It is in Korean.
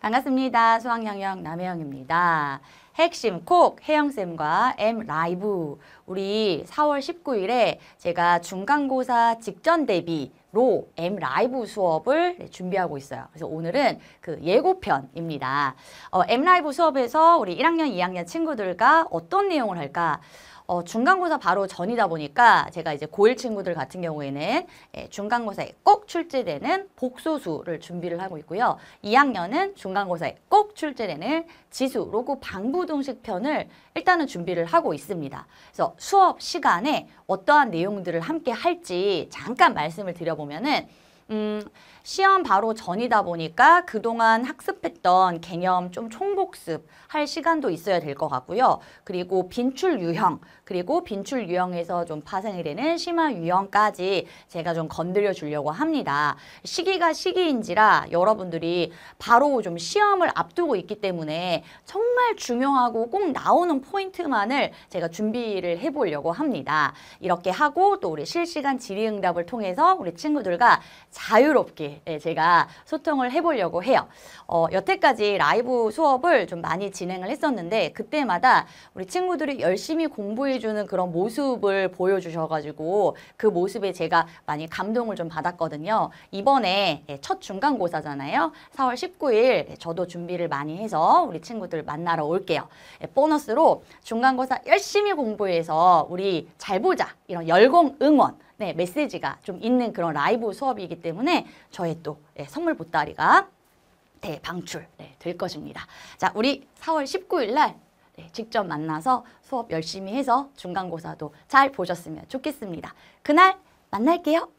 반갑습니다. 수학영역 남혜영입니다. 핵심 콕 혜영쌤과 M 라이브 우리 4월 19일에 제가 중간고사 직전 대비 로 M 라이브 수업을 네, 준비하고 있어요. 그래서 오늘은 그 예고편입니다. 어, M 라이브 수업에서 우리 1학년, 2학년 친구들과 어떤 내용을 할까? 어, 중간고사 바로 전이다 보니까 제가 이제 고일 친구들 같은 경우에는 예, 중간고사에 꼭 출제되는 복소수를 준비를 하고 있고요. 2학년은 중간고사에 꼭 출제되는 지수, 로그, 방부동식 편을 일단은 준비를 하고 있습니다. 그래서 수업 시간에 어떠한 내용들을 함께 할지 잠깐 말씀을 드려보면은 음, 시험 바로 전이다 보니까 그동안 학습했던 개념 좀 총복습 할 시간도 있어야 될 것 같고요. 그리고 빈출 유형, 그리고 빈출 유형에서 좀 파생이 되는 심화 유형까지 제가 좀 건드려 주려고 합니다. 시기가 시기인지라 여러분들이 바로 좀 시험을 앞두고 있기 때문에 정말 중요하고 꼭 나오는 포인트만을 제가 준비를 해보려고 합니다. 이렇게 하고 또 우리 실시간 질의응답을 통해서 우리 친구들과 자유롭게 예, 제가 소통을 해보려고 해요. 어, 여태까지 라이브 수업을 좀 많이 진행을 했었는데 그때마다 우리 친구들이 열심히 공부해주는 그런 모습을 보여주셔가지고 그 모습에 제가 많이 감동을 좀 받았거든요. 이번에 예, 첫 중간고사잖아요. 4월 19일 예, 저도 준비를 많이 해서 우리 친구들 만나러 올게요. 보너스로 중간고사 열심히 공부해서 우리 잘 보자 이런 열공 응원 네, 메시지가 좀 있는 그런 라이브 수업이기 때문에 저의 또 예, 선물 보따리가 대방출 네, 네, 될 것입니다. 자, 우리 4월 19일 날 네, 직접 만나서 수업 열심히 해서 중간고사도 잘 보셨으면 좋겠습니다. 그날 만날게요.